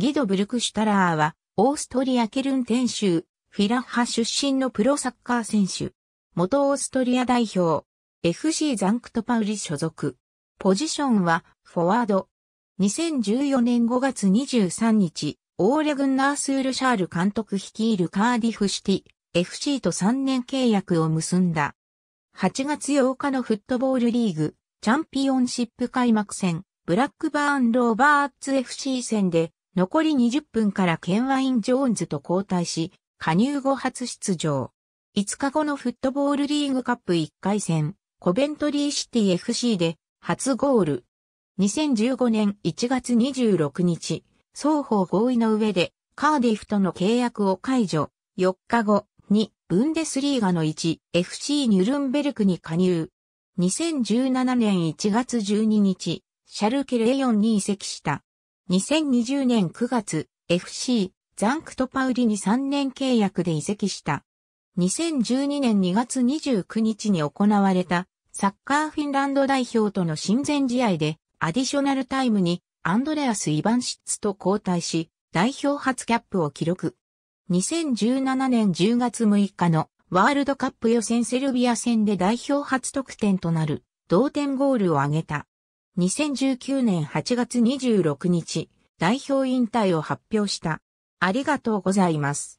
ギド・ブルクシュタラーは、オーストリア・ケルンテン州、フィラッハ出身のプロサッカー選手。元オーストリア代表、FC ザンクトパウリ所属。ポジションは、フォワード。2014年5月23日、オーレグンナースールシャール監督率いるカーディフシティ、FC と3年契約を結んだ。8月8日のフットボールリーグ、チャンピオンシップ開幕戦、ブラックバーン・ローバーツ FC 戦で、残り20分からケンワイン・ジョーンズと交代し、加入後初出場。5日後のフットボールリーグカップ1回戦、コベントリーシティ FC で初ゴール。2015年1月26日、双方合意の上でカーディフとの契約を解除。4日後にブンデスリーガの1 FC ニュルンベルクに加入。2017年1月12日、シャルケレヨンに移籍した。2020年9月、FC、ザンクトパウリに3年契約で移籍した。2012年2月29日に行われた、サッカーフィンランド代表との親善試合で、アディショナルタイムに、アンドレアス・イヴァンシッツと交代し、代表初キャップを記録。2017年10月6日のワールドカップ予選セルビア戦で代表初得点となる同点ゴールを挙げた。2019年8月26日、代表引退を発表した。ありがとうございます。